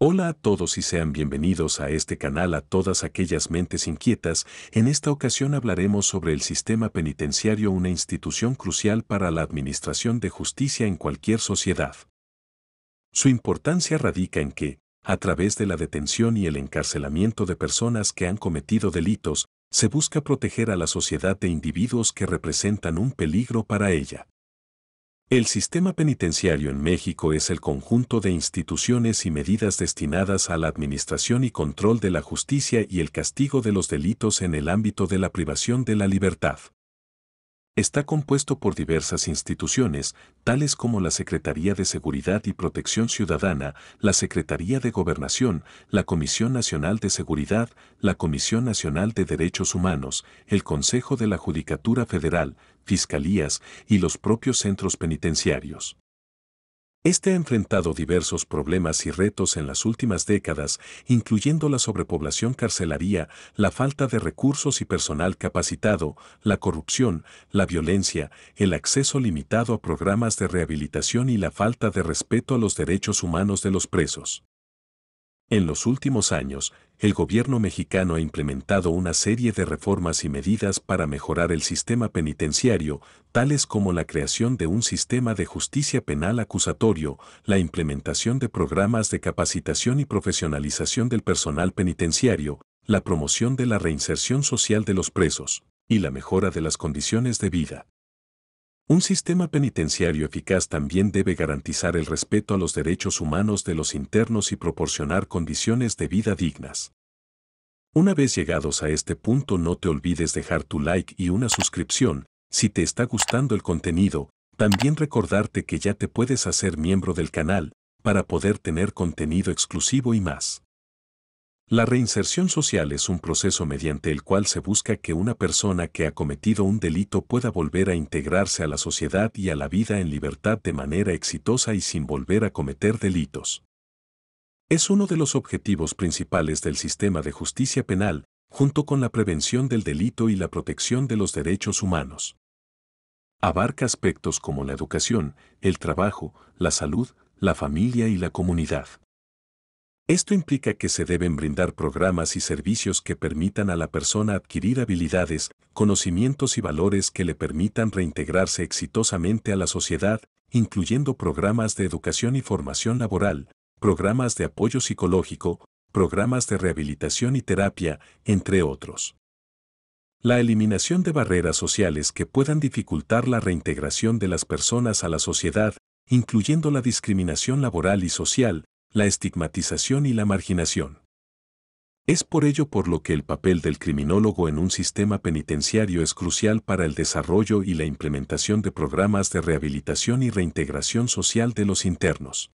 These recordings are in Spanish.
Hola a todos y sean bienvenidos a este canal a todas aquellas mentes inquietas. En esta ocasión hablaremos sobre el sistema penitenciario, una institución crucial para la administración de justicia en cualquier sociedad. Su importancia radica en que, a través de la detención y el encarcelamiento de personas que han cometido delitos, se busca proteger a la sociedad de individuos que representan un peligro para ella. El sistema penitenciario en México es el conjunto de instituciones y medidas destinadas a la administración y control de la justicia y el castigo de los delitos en el ámbito de la privación de la libertad está compuesto por diversas instituciones, tales como la Secretaría de Seguridad y Protección Ciudadana, la Secretaría de Gobernación, la Comisión Nacional de Seguridad, la Comisión Nacional de Derechos Humanos, el Consejo de la Judicatura Federal, Fiscalías y los propios centros penitenciarios. Este ha enfrentado diversos problemas y retos en las últimas décadas, incluyendo la sobrepoblación carcelaria, la falta de recursos y personal capacitado, la corrupción, la violencia, el acceso limitado a programas de rehabilitación y la falta de respeto a los derechos humanos de los presos. En los últimos años, el gobierno mexicano ha implementado una serie de reformas y medidas para mejorar el sistema penitenciario, tales como la creación de un sistema de justicia penal acusatorio, la implementación de programas de capacitación y profesionalización del personal penitenciario, la promoción de la reinserción social de los presos y la mejora de las condiciones de vida. Un sistema penitenciario eficaz también debe garantizar el respeto a los derechos humanos de los internos y proporcionar condiciones de vida dignas. Una vez llegados a este punto no te olvides dejar tu like y una suscripción, si te está gustando el contenido, también recordarte que ya te puedes hacer miembro del canal, para poder tener contenido exclusivo y más. La reinserción social es un proceso mediante el cual se busca que una persona que ha cometido un delito pueda volver a integrarse a la sociedad y a la vida en libertad de manera exitosa y sin volver a cometer delitos. Es uno de los objetivos principales del sistema de justicia penal, junto con la prevención del delito y la protección de los derechos humanos. Abarca aspectos como la educación, el trabajo, la salud, la familia y la comunidad. Esto implica que se deben brindar programas y servicios que permitan a la persona adquirir habilidades, conocimientos y valores que le permitan reintegrarse exitosamente a la sociedad, incluyendo programas de educación y formación laboral, programas de apoyo psicológico, programas de rehabilitación y terapia, entre otros. La eliminación de barreras sociales que puedan dificultar la reintegración de las personas a la sociedad, incluyendo la discriminación laboral y social, la estigmatización y la marginación. Es por ello por lo que el papel del criminólogo en un sistema penitenciario es crucial para el desarrollo y la implementación de programas de rehabilitación y reintegración social de los internos.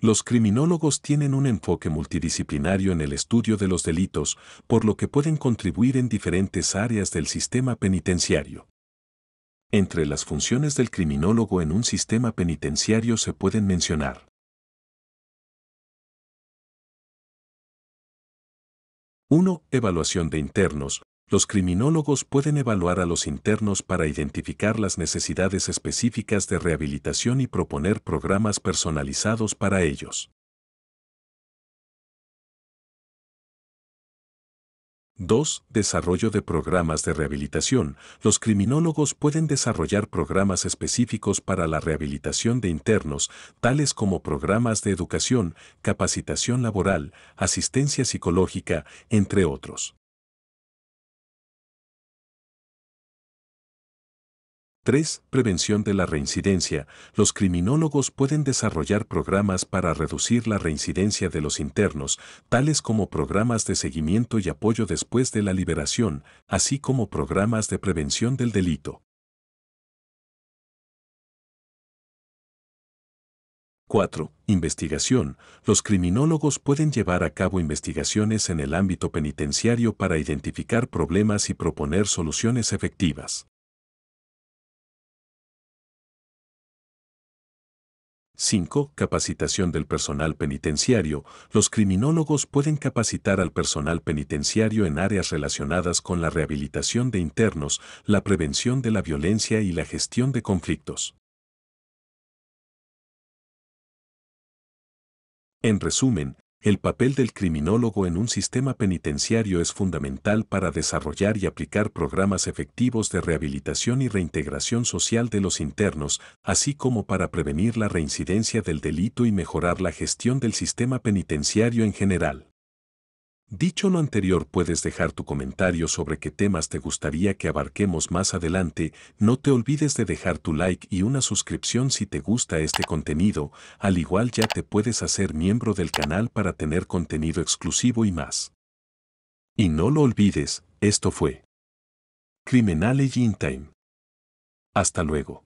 Los criminólogos tienen un enfoque multidisciplinario en el estudio de los delitos, por lo que pueden contribuir en diferentes áreas del sistema penitenciario. Entre las funciones del criminólogo en un sistema penitenciario se pueden mencionar 1. Evaluación de internos. Los criminólogos pueden evaluar a los internos para identificar las necesidades específicas de rehabilitación y proponer programas personalizados para ellos. 2. Desarrollo de programas de rehabilitación. Los criminólogos pueden desarrollar programas específicos para la rehabilitación de internos, tales como programas de educación, capacitación laboral, asistencia psicológica, entre otros. 3. Prevención de la reincidencia. Los criminólogos pueden desarrollar programas para reducir la reincidencia de los internos, tales como programas de seguimiento y apoyo después de la liberación, así como programas de prevención del delito. 4. Investigación. Los criminólogos pueden llevar a cabo investigaciones en el ámbito penitenciario para identificar problemas y proponer soluciones efectivas. 5. Capacitación del personal penitenciario. Los criminólogos pueden capacitar al personal penitenciario en áreas relacionadas con la rehabilitación de internos, la prevención de la violencia y la gestión de conflictos. En resumen, el papel del criminólogo en un sistema penitenciario es fundamental para desarrollar y aplicar programas efectivos de rehabilitación y reintegración social de los internos, así como para prevenir la reincidencia del delito y mejorar la gestión del sistema penitenciario en general. Dicho lo anterior, puedes dejar tu comentario sobre qué temas te gustaría que abarquemos más adelante. No te olvides de dejar tu like y una suscripción si te gusta este contenido, al igual ya te puedes hacer miembro del canal para tener contenido exclusivo y más. Y no lo olvides, esto fue Criminal in Time. Hasta luego.